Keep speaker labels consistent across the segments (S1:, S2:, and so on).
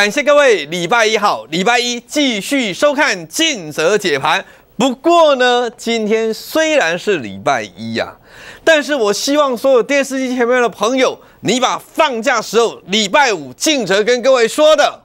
S1: 感谢各位，礼拜一好，礼拜一继续收看尽责解盘。不过呢，今天虽然是礼拜一呀，但是我希望所有电视机前面的朋友，你把放假时候礼拜五尽责跟各位说的，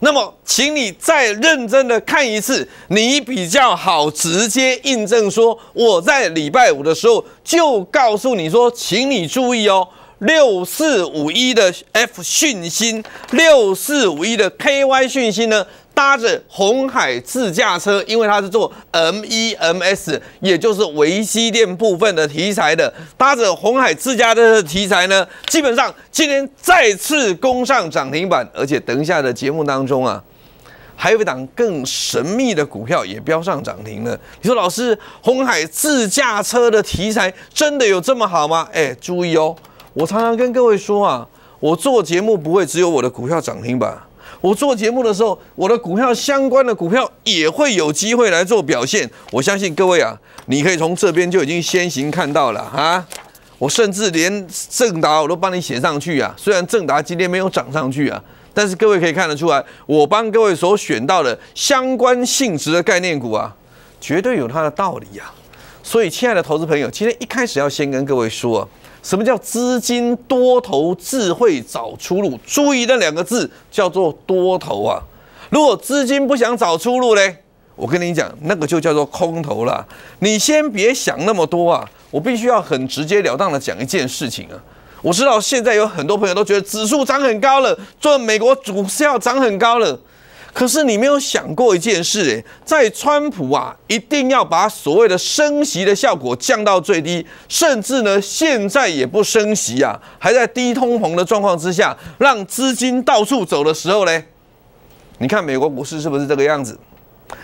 S1: 那么请你再认真的看一次，你比较好直接印证说，我在礼拜五的时候就告诉你说，请你注意哦。六四五一的 F 讯心六四五一的 KY 讯心呢，搭着红海自驾车，因为它是做 MEMS，也就是维西电部分的题材的，搭着红海自驾的题材呢，基本上今天再次攻上涨停板，而且等一下的节目当中啊，还有一档更神秘的股票也飙上涨停了。你说老师，红海自驾车的题材真的有这么好吗？哎，注意哦。我常常跟各位说啊，我做节目不会只有我的股票涨停板。我做节目的时候，我的股票相关的股票也会有机会来做表现。我相信各位啊，你可以从这边就已经先行看到了啊。我甚至连正达我都帮你写上去啊，虽然正达今天没有涨上去啊，但是各位可以看得出来，我帮各位所选到的相关性质的概念股啊，绝对有它的道理啊。所以，亲爱的投资朋友，今天一开始要先跟各位说。什么叫资金多头，智慧找出路？注意那两个字，叫做多头啊。如果资金不想找出路嘞，我跟你讲，那个就叫做空头了。你先别想那么多啊，我必须要很直截了当的讲一件事情啊。我知道现在有很多朋友都觉得指数涨很高了，做美国股票涨很高了。可是你没有想过一件事哎，在川普啊，一定要把所谓的升息的效果降到最低，甚至呢，现在也不升息啊，还在低通膨的状况之下，让资金到处走的时候呢，你看美国股市是不是这个样子？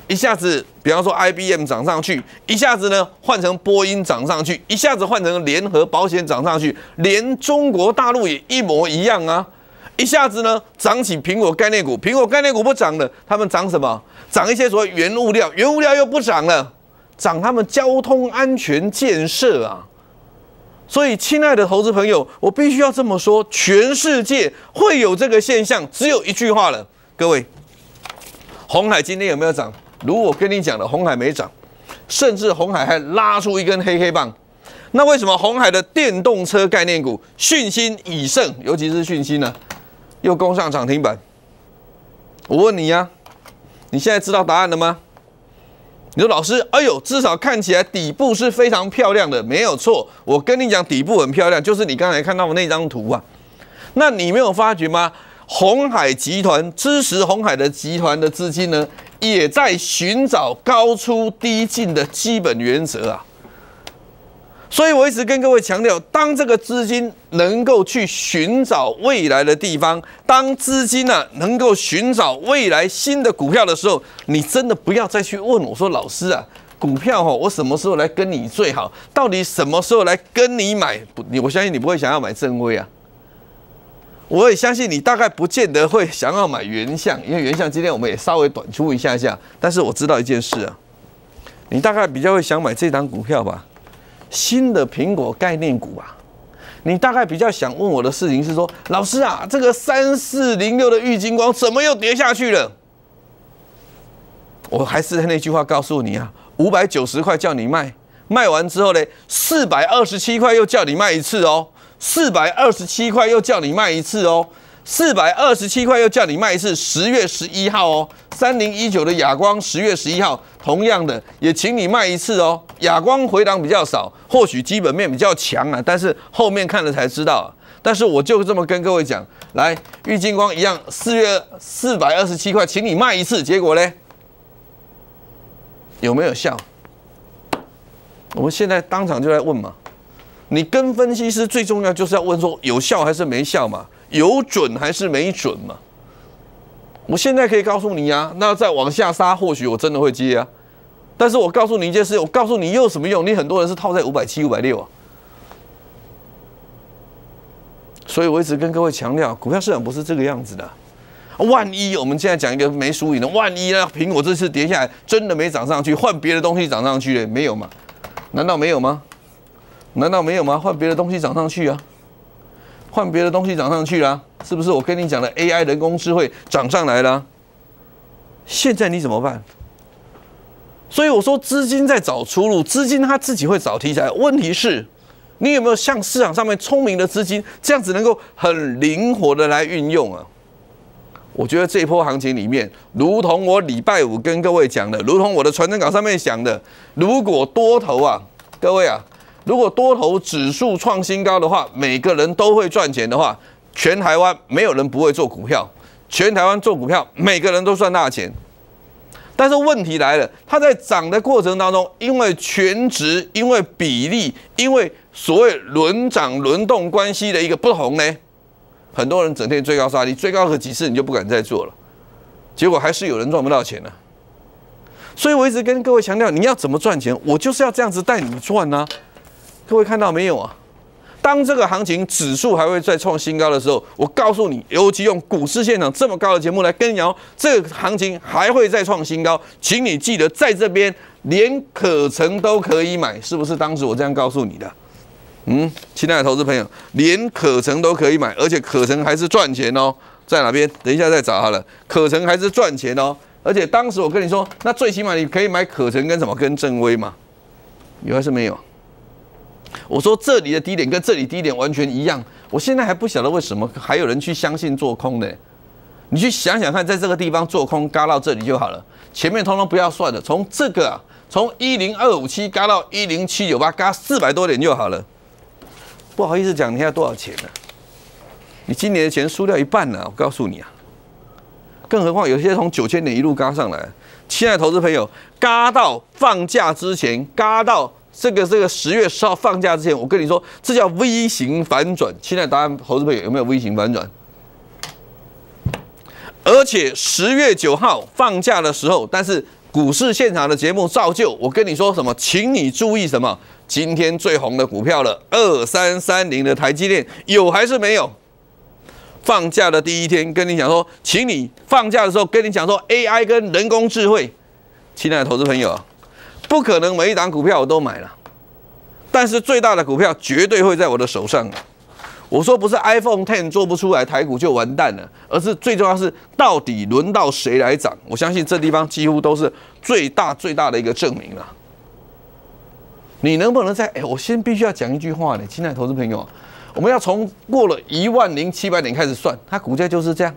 S1: 一下子，比方说 IBM 涨上去，一下子呢换成波音涨上去，一下子换成联合保险涨上去，连中国大陆也一模一样啊。一下子呢，涨起苹果概念股，苹果概念股不涨了，他们涨什么？涨一些所谓原物料，原物料又不涨了，涨他们交通安全建设啊。所以，亲爱的投资朋友，我必须要这么说，全世界会有这个现象，只有一句话了。各位，红海今天有没有涨？如我跟你讲的，红海没涨，甚至红海还拉出一根黑黑棒。那为什么红海的电动车概念股信心已盛，尤其是讯心呢？又攻上涨停板，我问你呀，你现在知道答案了吗？你说老师，哎呦，至少看起来底部是非常漂亮的，没有错。我跟你讲，底部很漂亮，就是你刚才看到的那张图啊。那你没有发觉吗？红海集团支持红海的集团的资金呢，也在寻找高出低进的基本原则啊。所以我一直跟各位强调，当这个资金能够去寻找未来的地方，当资金呢能够寻找未来新的股票的时候，你真的不要再去问我说：“老师啊，股票哈，我什么时候来跟你最好？到底什么时候来跟你买？”你我相信你不会想要买正威啊，我也相信你大概不见得会想要买原象，因为原象今天我们也稍微短出一下下。但是我知道一件事啊，你大概比较会想买这档股票吧。新的苹果概念股啊。你大概比较想问我的事情是说，老师啊，这个三四零六的郁金光怎么又跌下去了？我还是那句话告诉你啊，五百九十块叫你卖，卖完之后呢，四百二十七块又叫你卖一次哦，四百二十七块又叫你卖一次哦。四百二十七块，又叫你卖一次，十月十一号哦，三零一九的哑光，十月十一号，同样的也请你卖一次哦。哑光回档比较少，或许基本面比较强啊，但是后面看了才知道。但是我就这么跟各位讲，来，郁金光一样，四月四百二十七块，请你卖一次，结果呢，有没有效？我们现在当场就在问嘛，你跟分析师最重要就是要问说有效还是没效嘛。有准还是没准嘛？我现在可以告诉你啊，那再往下杀，或许我真的会接啊。但是我告诉你一件事，我告诉你又有什么用？你很多人是套在五百七、五百六啊。所以我一直跟各位强调，股票市场不是这个样子的。万一我们现在讲一个没输赢的，万一呢？苹果这次跌下来真的没涨上去，换别的东西涨上去，没有吗？难道没有吗？难道没有吗？换别的东西涨上去啊？换别的东西涨上去了，是不是？我跟你讲的 AI 人工智慧涨上来了，现在你怎么办？所以我说资金在找出路，资金它自己会找题材。问题是，你有没有像市场上面聪明的资金这样子能够很灵活的来运用啊？我觉得这波行情里面，如同我礼拜五跟各位讲的，如同我的传真稿上面讲的，如果多头啊，各位啊。如果多头指数创新高的话，每个人都会赚钱的话，全台湾没有人不会做股票，全台湾做股票，每个人都赚大钱。但是问题来了，它在涨的过程当中，因为全值，因为比例，因为所谓轮涨轮动关系的一个不同呢，很多人整天追高杀低，追高个几次你就不敢再做了，结果还是有人赚不到钱呢。所以我一直跟各位强调，你要怎么赚钱，我就是要这样子带你赚呢。各位看到没有啊？当这个行情指数还会再创新高的时候，我告诉你，尤其用股市现场这么高的节目来跟你聊，这个行情还会再创新高，请你记得在这边连可成都可以买，是不是？当时我这样告诉你的。嗯，亲爱的投资朋友，连可成都可以买，而且可成还是赚钱哦。在哪边？等一下再找他了。可成还是赚钱哦，而且当时我跟你说，那最起码你可以买可成跟什么跟正威嘛？有还是没有？我说这里的低点跟这里低点完全一样，我现在还不晓得为什么还有人去相信做空呢？你去想想看，在这个地方做空，嘎到这里就好了，前面通通不要算了。从这个啊，从一零二五七嘎到一零七九八，嘎四百多点就好了。不好意思讲，你要多少钱呢？你今年的钱输掉一半了，我告诉你啊。更何况有些从九千点一路嘎上来，亲爱的投资朋友，嘎到放假之前，嘎到。这个这个十月十号放假之前，我跟你说，这叫 V 型反转。现在答案，投资朋友有没有 V 型反转？而且十月九号放假的时候，但是股市现场的节目照旧。我跟你说什么，请你注意什么？今天最红的股票了，二三三零的台积电有还是没有？放假的第一天，跟你讲说，请你放假的时候跟你讲说 AI 跟人工智慧。亲爱的投资朋友。不可能每一档股票我都买了，但是最大的股票绝对会在我的手上。我说不是 iPhone Ten 做不出来，台股就完蛋了，而是最重要是到底轮到谁来涨。我相信这地方几乎都是最大最大的一个证明了。你能不能在？哎，我先必须要讲一句话呢，亲爱的投资朋友，我们要从过了一万零七百点开始算，它股价就是这样。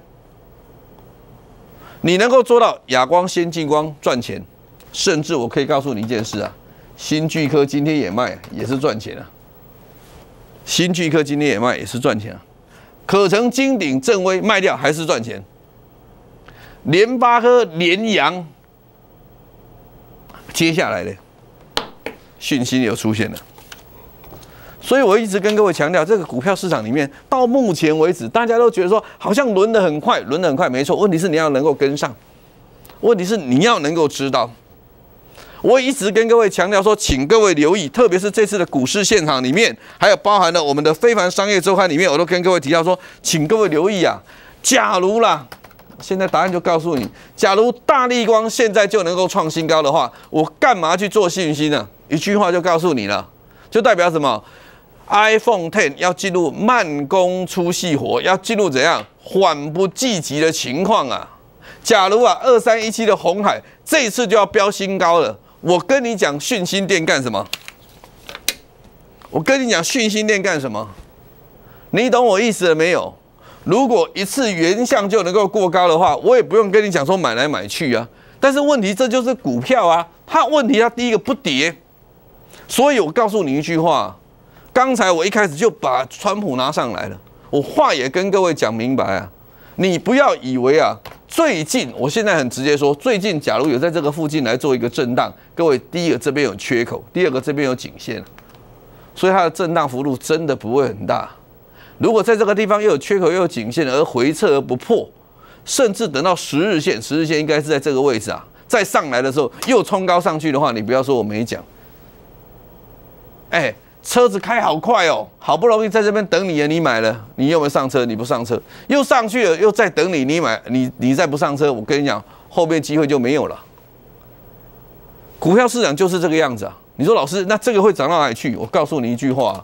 S1: 你能够做到哑光先进光赚钱。甚至我可以告诉你一件事啊，新巨科今天也卖，也是赚钱啊。新巨科今天也卖，也是赚钱啊。可成金鼎正威卖掉还是赚钱。联发科连阳。接下来的讯息有出现了，所以我一直跟各位强调，这个股票市场里面到目前为止，大家都觉得说好像轮的很快，轮的很快，没错。问题是你要能够跟上，问题是你要能够知道。我一直跟各位强调说，请各位留意，特别是这次的股市现场里面，还有包含了我们的《非凡商业周刊》里面，我都跟各位提到说，请各位留意啊。假如啦，现在答案就告诉你，假如大立光现在就能够创新高的话，我干嘛去做信心呢？一句话就告诉你了，就代表什么？iPhone Ten 要进入慢工出细活，要进入怎样缓不济急的情况啊？假如啊，二三一七的红海这一次就要飙新高了。我跟你讲讯心店干什么？我跟你讲讯心店干什么？你懂我意思了没有？如果一次原相就能够过高的话，我也不用跟你讲说买来买去啊。但是问题这就是股票啊，它问题它第一个不跌，所以我告诉你一句话，刚才我一开始就把川普拿上来了，我话也跟各位讲明白啊。你不要以为啊，最近我现在很直接说，最近假如有在这个附近来做一个震荡，各位，第一个这边有缺口，第二个这边有颈线，所以它的震荡幅度真的不会很大。如果在这个地方又有缺口又有颈线，而回撤而不破，甚至等到十日线，十日线应该是在这个位置啊，再上来的时候又冲高上去的话，你不要说我没讲，哎。车子开好快哦，好不容易在这边等你啊，你买了，你又没上车？你不上车，又上去了，又在等你。你买，你你再不上车，我跟你讲，后面机会就没有了。股票市场就是这个样子啊。你说老师，那这个会涨到哪里去？我告诉你一句话，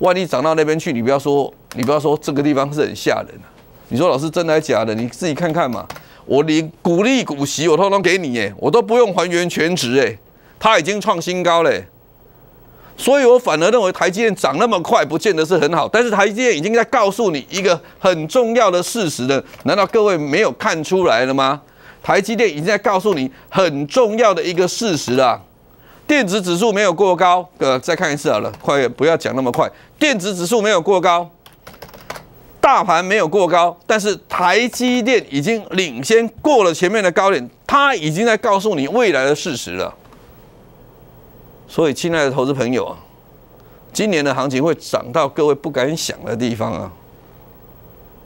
S1: 万一涨到那边去，你不要说，你不要说这个地方是很吓人的。你说老师真的还假的？你自己看看嘛。我连股利股息我通通给你，耶，我都不用还原全值，哎，它已经创新高嘞。所以我反而认为台积电涨那么快，不见得是很好。但是台积电已经在告诉你一个很重要的事实了，难道各位没有看出来了吗？台积电已经在告诉你很重要的一个事实了，电子指数没有过高，呃，再看一次好了，快不要讲那么快，电子指数没有过高，大盘没有过高，但是台积电已经领先过了前面的高点，它已经在告诉你未来的事实了。所以，亲爱的投资朋友啊，今年的行情会涨到各位不敢想的地方啊！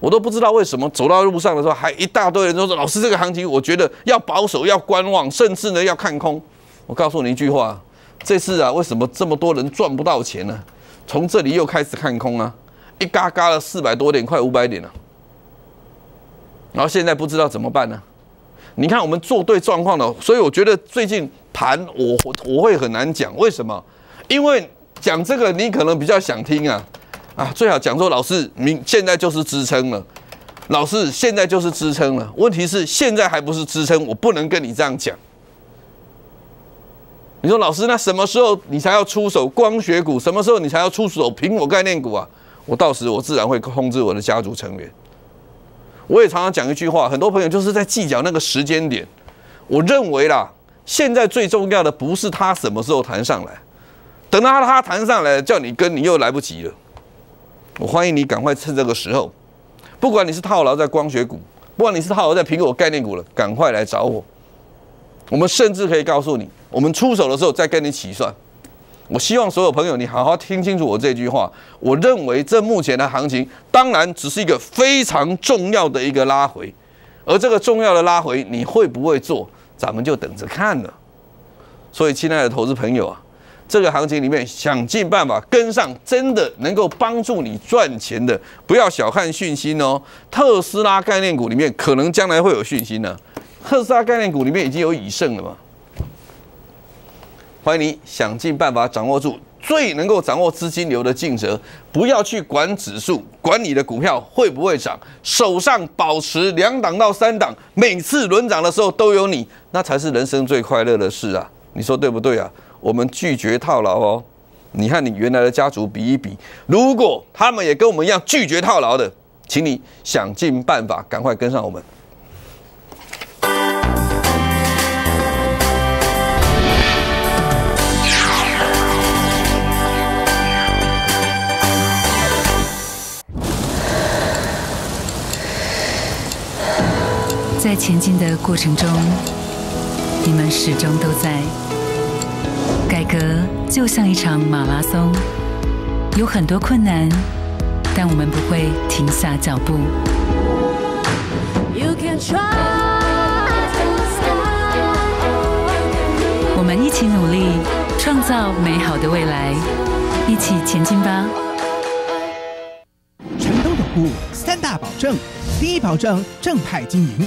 S1: 我都不知道为什么走到路上的时候，还一大堆人说：“老师，这个行情我觉得要保守，要观望，甚至呢要看空。”我告诉你一句话：这次啊，为什么这么多人赚不到钱呢？从这里又开始看空啊，一嘎嘎的四百多点，快五百点了，然后现在不知道怎么办呢？你看，我们做对状况了，所以我觉得最近。盘我我会很难讲，为什么？因为讲这个你可能比较想听啊啊，最好讲说老师，明现在就是支撑了，老师现在就是支撑了。问题是现在还不是支撑，我不能跟你这样讲。你说老师，那什么时候你才要出手光学股？什么时候你才要出手苹果概念股啊？我到时我自然会通知我的家族成员。我也常常讲一句话，很多朋友就是在计较那个时间点。我认为啦。现在最重要的不是他什么时候弹上来，等到他谈弹上来，叫你跟，你又来不及了。我欢迎你赶快趁这个时候，不管你是套牢在光学股，不管你是套牢在苹果概念股了，赶快来找我。我们甚至可以告诉你，我们出手的时候再跟你起算。我希望所有朋友你好好听清楚我这句话。我认为这目前的行情，当然只是一个非常重要的一个拉回，而这个重要的拉回，你会不会做？咱们就等着看了，所以亲爱的投资朋友啊，这个行情里面想尽办法跟上，真的能够帮助你赚钱的，不要小看讯息哦。特斯拉概念股里面可能将来会有讯息呢，特斯拉概念股里面已经有以盛了嘛，欢迎你想尽办法掌握住。最能够掌握资金流的尽责，不要去管指数，管你的股票会不会涨，手上保持两档到三档，每次轮涨的时候都有你，那才是人生最快乐的事啊！你说对不对啊？我们拒绝套牢哦，你看你原来的家族比一比，如果他们也跟我们一样拒绝套牢的，请你想尽办法赶快跟上我们。在前进的过程中，你们始终都在。改革就像一场马拉松，有很多困难，但我们不会停下脚步。我们一起努力，创造美好的未来，一起前进吧。成都的部三大保证：第一保证正派经营。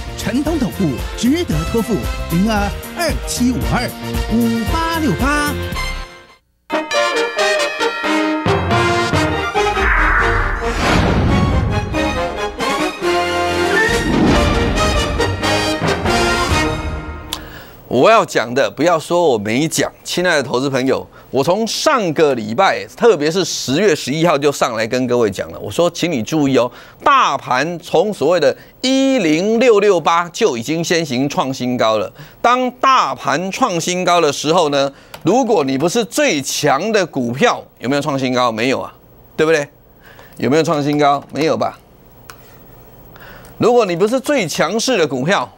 S1: 陈东总部值得托付，零二二七五二五八六八。我要讲的，不要说我没讲，亲爱的投资朋友。我从上个礼拜，特别是十月十一号就上来跟各位讲了，我说，请你注意哦，大盘从所谓的10668就已经先行创新高了。当大盘创新高的时候呢，如果你不是最强的股票，有没有创新高？没有啊，对不对？有没有创新高？没有吧。如果你不是最强势的股票，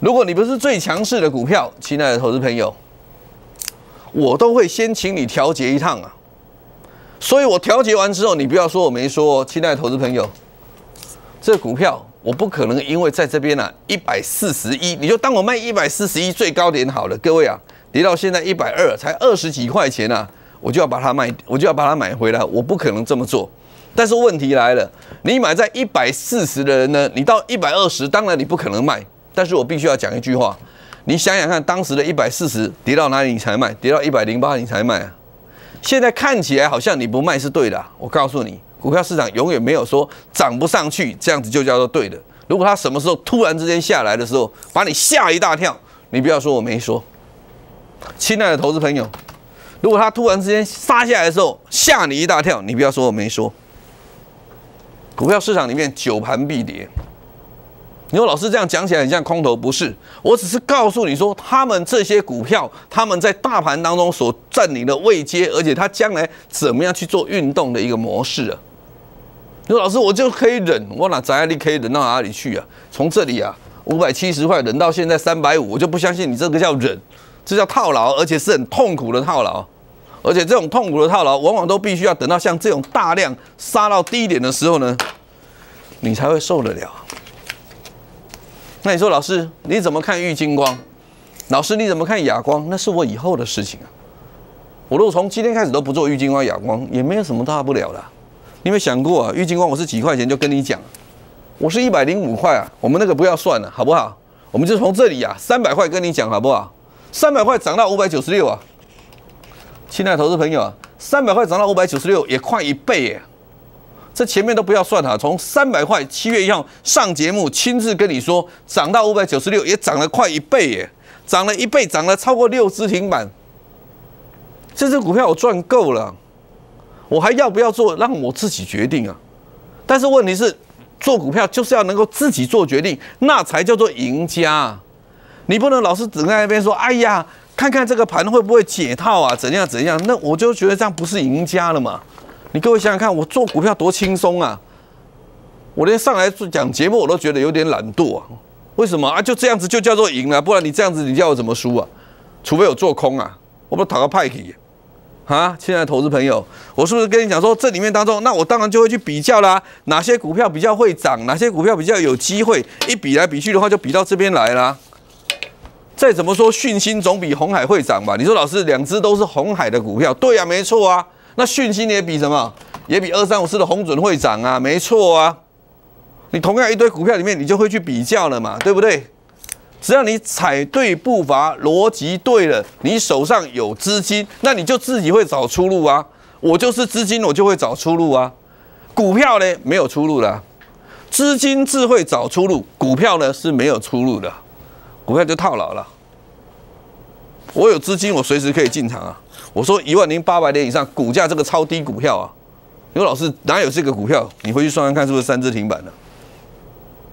S1: 如果你不是最强势的股票，亲爱的投资朋友。我都会先请你调节一趟啊，所以我调节完之后，你不要说我没说，亲爱的投资朋友，这股票我不可能因为在这边呢一百四十一，你就当我卖一百四十一最高点好了。各位啊，跌到现在一百二，才二十几块钱啊，我就要把它卖，我就要把它买回来，我不可能这么做。但是问题来了，你买在一百四十的人呢，你到一百二十，当然你不可能卖，但是我必须要讲一句话。你想想看，当时的一百四十跌到哪里你才卖？跌到一百零八你才卖啊？现在看起来好像你不卖是对的。我告诉你，股票市场永远没有说涨不上去，这样子就叫做对的。如果它什么时候突然之间下来的时候，把你吓一大跳，你不要说我没说。亲爱的投资朋友，如果它突然之间杀下来的时候吓你一大跳，你不要说我没说。股票市场里面九盘必跌。你说老师这样讲起来很像空头，不是？我只是告诉你说，他们这些股票，他们在大盘当中所占领的位阶，而且他将来怎么样去做运动的一个模式啊。你说老师，我就可以忍，我哪张眼力可以忍到哪里去啊？从这里啊，五百七十块忍到现在三百五，我就不相信你这个叫忍，这叫套牢，而且是很痛苦的套牢。而且这种痛苦的套牢，往往都必须要等到像这种大量杀到低点的时候呢，你才会受得了。那你说老师你怎么看郁金光？老师你怎么看哑光？那是我以后的事情啊。我如果从今天开始都不做郁金光、哑光，也没有什么大不了的。你有没有想过啊？郁金光我是几块钱就跟你讲，我是一百零五块啊。我们那个不要算了，好不好？我们就从这里啊，三百块跟你讲好不好？三百块涨到五百九十六啊，亲爱的投资朋友啊，三百块涨到五百九十六也快一倍耶。这前面都不要算哈，从三百块七月一号上节目亲自跟你说，涨到五百九十六，也涨了快一倍耶，涨了一倍，涨了超过六只停板，这只股票我赚够了，我还要不要做？让我自己决定啊。但是问题是，做股票就是要能够自己做决定，那才叫做赢家。你不能老是只在那边说，哎呀，看看这个盘会不会解套啊，怎样怎样，那我就觉得这样不是赢家了嘛。你各位想想看，我做股票多轻松啊！我连上来讲节目我都觉得有点懒惰啊。为什么啊？就这样子就叫做赢了，不然你这样子你叫我怎么输啊？除非我做空啊，我不讨个派系啊。亲爱的投资朋友，我是不是跟你讲说，这里面当中，那我当然就会去比较啦，哪些股票比较会涨，哪些股票比较有机会。一比来比去的话，就比到这边来啦。再怎么说，讯息总比红海会涨吧？你说老师，两只都是红海的股票，对呀，没错啊。那讯息也比什么？也比二三五四的红准会涨啊，没错啊。你同样一堆股票里面，你就会去比较了嘛，对不对？只要你踩对步伐，逻辑对了，你手上有资金，那你就自己会找出路啊。我就是资金，我就会找出路啊。股票呢，没有出路了。资金自会找出路，股票呢是没有出路的。股票就套牢了。我有资金，我随时可以进场啊。我说一万零八百点以上，股价这个超低股票啊，刘老师哪有这个股票？你回去算算看，是不是三只停板的？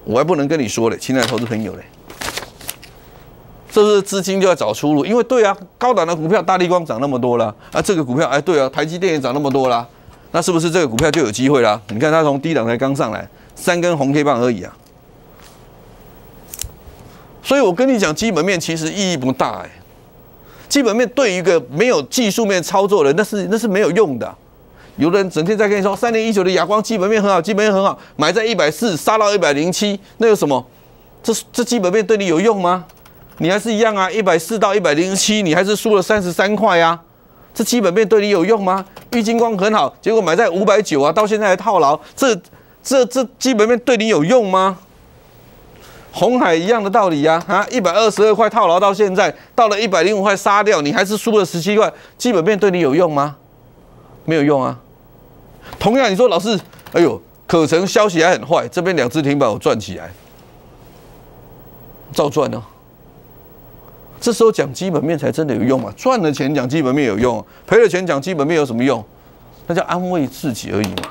S1: 我还不能跟你说嘞，亲爱的投资朋友嘞，是不是资金就要找出路？因为对啊，高档的股票，大力光涨那么多了，啊，这个股票，哎，对啊，台积电也涨那么多啦，那是不是这个股票就有机会啦？你看它从低档才刚上来，三根红 K 棒而已啊。所以我跟你讲，基本面其实意义不大哎。基本面对于一个没有技术面操作的人，那是那是没有用的。有的人整天在跟你说，三零一九的哑光基本面很好，基本面很好，买在一百四，杀到一百零七，那有什么？这这基本面对你有用吗？你还是一样啊，一百四到一百零七，你还是输了三十三块啊。这基本面对你有用吗？玉金光很好，结果买在五百九啊，到现在还套牢。这这这基本面对你有用吗？红海一样的道理呀，啊，一百二十二块套牢到现在，到了一百零五块杀掉，你还是输了十七块。基本面对你有用吗？没有用啊。同样，你说老师，哎呦，可成消息还很坏，这边两只停板我赚起来，照赚呢。这时候讲基本面才真的有用嘛，赚了钱讲基本面有用，赔了钱讲基本面有什么用？那叫安慰自己而已嘛，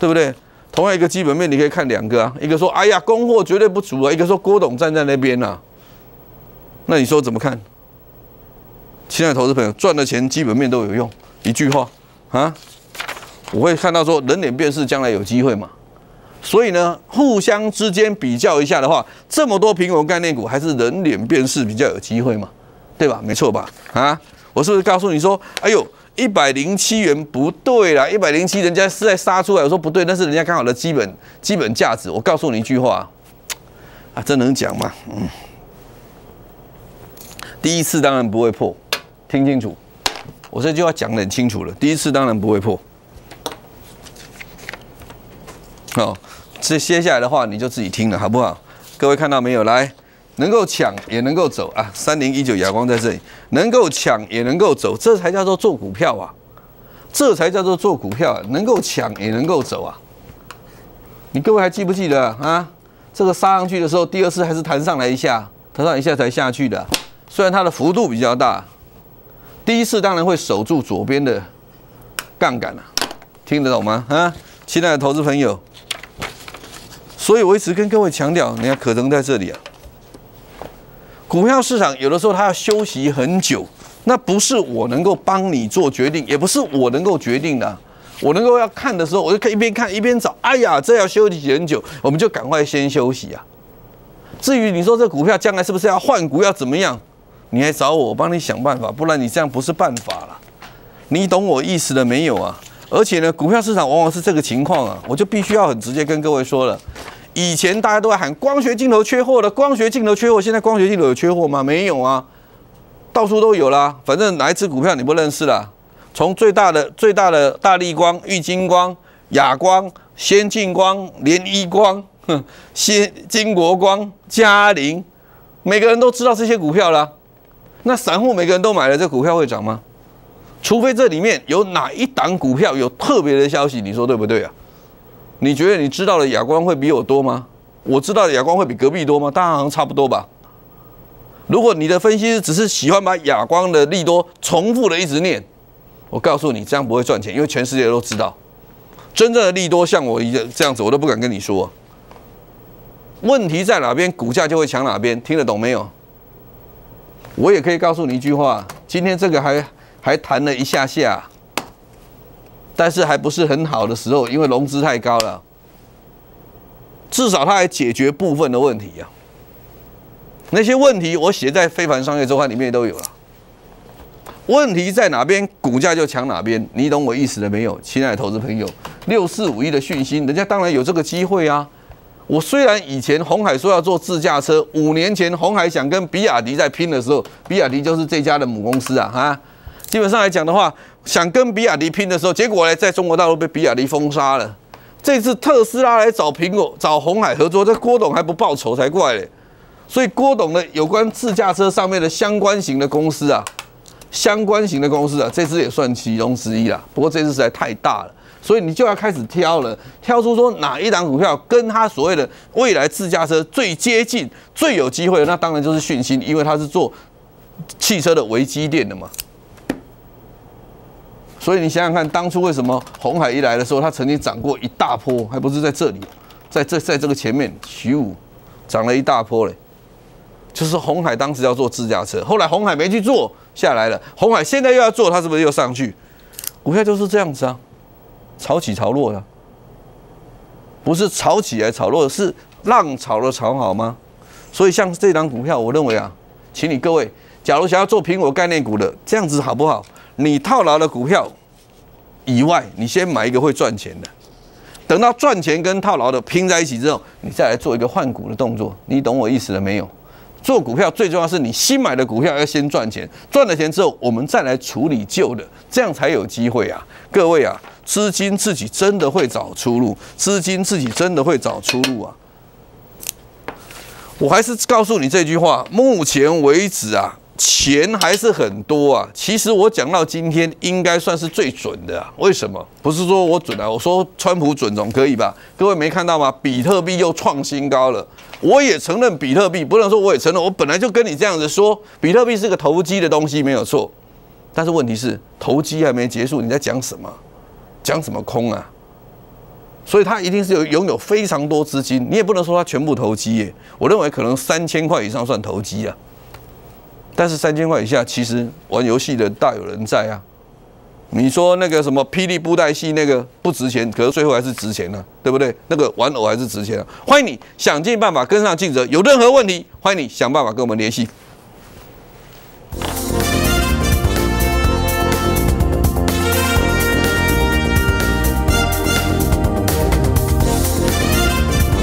S1: 对不对？同样一个基本面，你可以看两个啊，一个说哎呀，供货绝对不足啊，一个说郭董站在那边啊。那你说怎么看？亲爱的投资朋友，赚的钱基本面都有用，一句话啊，我会看到说人脸辨识将来有机会嘛，所以呢，互相之间比较一下的话，这么多苹果概念股，还是人脸辨识比较有机会嘛，对吧？没错吧？啊，我是不是告诉你说，哎呦？一百零七元不对啦，一百零七人家是在杀出来，我说不对，那是人家刚好的基本基本价值。我告诉你一句话，啊，这能讲吗？嗯，第一次当然不会破，听清楚，我这句话讲得很清楚了，第一次当然不会破。好，这接下来的话你就自己听了，好不好？各位看到没有？来。能够抢也能够走啊，三零一九亚光在这里，能够抢也能够走，这才叫做做股票啊，这才叫做做股票，能够抢也能够走啊。你各位还记不记得啊？这个杀上去的时候，第二次还是弹上来一下，弹上一下才下去的。虽然它的幅度比较大，第一次当然会守住左边的杠杆了，听得懂吗？啊，亲爱的投资朋友，所以我一直跟各位强调，你看可能在这里啊。股票市场有的时候它要休息很久，那不是我能够帮你做决定，也不是我能够决定的。我能够要看的时候，我就可以一边看一边找。哎呀，这要休息很久，我们就赶快先休息啊。至于你说这股票将来是不是要换股要怎么样，你来找我帮你想办法，不然你这样不是办法了。你懂我意思了没有啊？而且呢，股票市场往往是这个情况啊，我就必须要很直接跟各位说了。以前大家都在喊光学镜头缺货了，光学镜头缺货。现在光学镜头有缺货吗？没有啊，到处都有啦。反正哪一支股票你不认识了？从最大的最大的大力光、玉金光、亚光、先进光、联一光、先金国光、嘉陵，每个人都知道这些股票啦。那散户每个人都买了这股票会涨吗？除非这里面有哪一档股票有特别的消息，你说对不对啊？你觉得你知道的亚光会比我多吗？我知道的亚光会比隔壁多吗？大家好像差不多吧。如果你的分析师只是喜欢把亚光的利多重复的一直念，我告诉你，这样不会赚钱，因为全世界都知道，真正的利多像我一样这样子，我都不敢跟你说。问题在哪边，股价就会强哪边，听得懂没有？我也可以告诉你一句话，今天这个还还谈了一下下。但是还不是很好的时候，因为融资太高了。至少它还解决部分的问题呀。那些问题我写在《非凡商业周刊》里面都有了。问题在哪边，股价就强哪边。你懂我意思了没有，亲爱的投资朋友？六四五一的讯息，人家当然有这个机会啊。我虽然以前红海说要做自驾车，五年前红海想跟比亚迪在拼的时候，比亚迪就是这家的母公司啊，哈。基本上来讲的话。想跟比亚迪拼的时候，结果呢，在中国大陆被比亚迪封杀了。这次特斯拉来找苹果、找红海合作，这郭董还不报仇才怪嘞！所以郭董的有关自驾车上面的相关型的公司啊，相关型的公司啊，这次也算其中之一啦。不过这次实在太大了，所以你就要开始挑了，挑出说哪一档股票跟他所谓的未来自驾车最接近、最有机会，那当然就是讯星，因为他是做汽车的微机电的嘛。所以你想想看，当初为什么红海一来的时候，它曾经涨过一大波，还不是在这里，在这在这个前面，徐武涨了一大波嘞。就是红海当时要做自驾车，后来红海没去做下来了。红海现在又要做，它是不是又上去？股票就是这样子啊，潮起潮落的，不是潮起来潮落，是浪潮的潮好吗？所以像这张股票，我认为啊，请你各位，假如想要做苹果概念股的这样子好不好？你套牢的股票。以外，你先买一个会赚钱的，等到赚钱跟套牢的拼在一起之后，你再来做一个换股的动作。你懂我意思了没有？做股票最重要是你新买的股票要先赚钱，赚了钱之后，我们再来处理旧的，这样才有机会啊！各位啊，资金自己真的会找出路，资金自己真的会找出路啊！我还是告诉你这句话，目前为止啊。钱还是很多啊，其实我讲到今天应该算是最准的啊。为什么？不是说我准啊，我说川普准总可以吧？各位没看到吗？比特币又创新高了。我也承认比特币，不能说我也承认，我本来就跟你这样子说，比特币是个投机的东西没有错。但是问题是投机还没结束，你在讲什么？讲什么空啊？所以他一定是有拥有非常多资金，你也不能说他全部投机耶。我认为可能三千块以上算投机啊。但是三千块以下，其实玩游戏的大有人在啊！你说那个什么霹雳布袋戏那个不值钱，可是最后还是值钱了，对不对？那个玩偶还是值钱了。欢迎你想尽办法跟上记者，有任何问题，欢迎你想办法跟我们联系。